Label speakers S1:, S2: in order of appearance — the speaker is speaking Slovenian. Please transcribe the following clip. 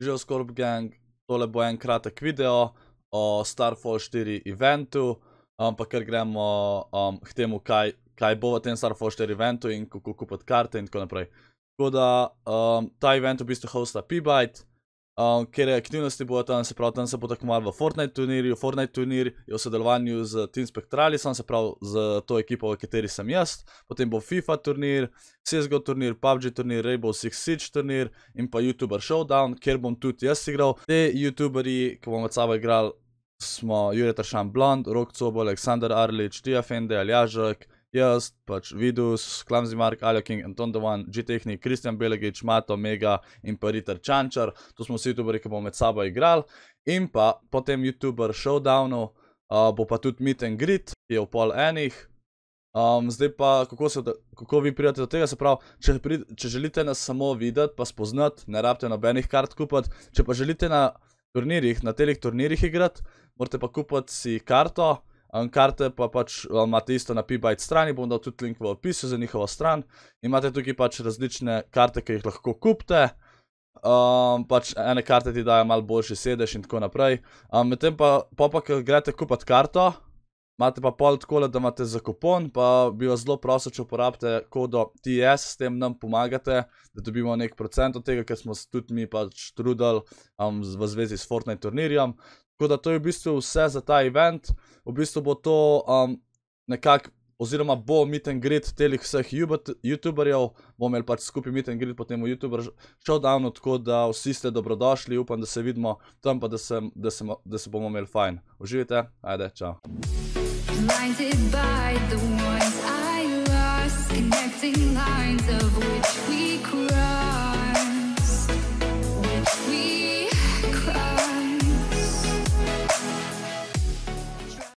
S1: že skorb gang, tole bo en kratek video o Starfall 4 eventu, ampak um, ker gremo um, k temu, kaj, kaj bo v tem Starfall 4 eventu in kako kupiti karte in tako naprej. Tako da um, ta event v bistvu hosta P-Byte, Um, ker je aktivnosti bo tam, se pravi, tam se bo tako malo v Fortnite turnirju. Fortnite turnir je v sodelovanju z Team Spectralisom, se pravi, z to ekipo, v kateri sem jaz. Potem bo FIFA turnir, CSGO turnir, PUBG turnir, Rainbow Six Siege turnir in pa YouTuber Showdown, kjer bom tudi jaz igral. Te YouTuberi, ki bomo od sabo igrali, smo Jurek Tršan Blond, Rok Cobo, Aleksandar Arlič, Tiafende, Aljažek jaz pač Vidus, Klamzi Mark, Aljaking, Anton Dovan, G-Technik, Kristjan Belegič, Mato, Mega in pa Ritter Čančar. To smo vsi YouTuberi, ki bomo med sabo igrali. In pa potem YouTuber Showdownu uh, bo pa tudi Meet and Greet, ki je v pol enih. Um, zdaj pa, kako, se, kako vi pridete do tega, se pravi, če, prid, če želite nas samo videti, pa spoznati, ne rabite nobenih kart kupiti. Če pa želite na turnirjih, na telih turnirjih igrati, morate pa kupiti si karto karte pa pač imate isto na pbyte strani, bom dal tudi link v opisu za njihovo stran. Imate tukaj pač različne karte, ki jih lahko kupite. Um, pač ene karte ti dajo malo boljši sedež in tako naprej. Um, Medtem pa, pa pa, ko grete kupiti karto, imate pa pol tako, da imate za kupon, pa bi vas zelo prosil, če uporabite kodo TS, s tem nam pomagate, da dobimo nek procent od tega, ker smo se tudi mi pač trudili um, v zvezi s Fortnite turnirjem. Tako da to je v bistvu vse za ta event. V bistvu bo to um, nekako, oziroma bo meet and greet telih vseh YouTuberjev, bomo imeli pač skupaj meet and greet potem v YouTuber showdownu, tako da vsi ste dobrodošli, upam, da se vidimo tam, pa da se, da se, da se bomo imeli fajn. Uživajte, ajde, čau.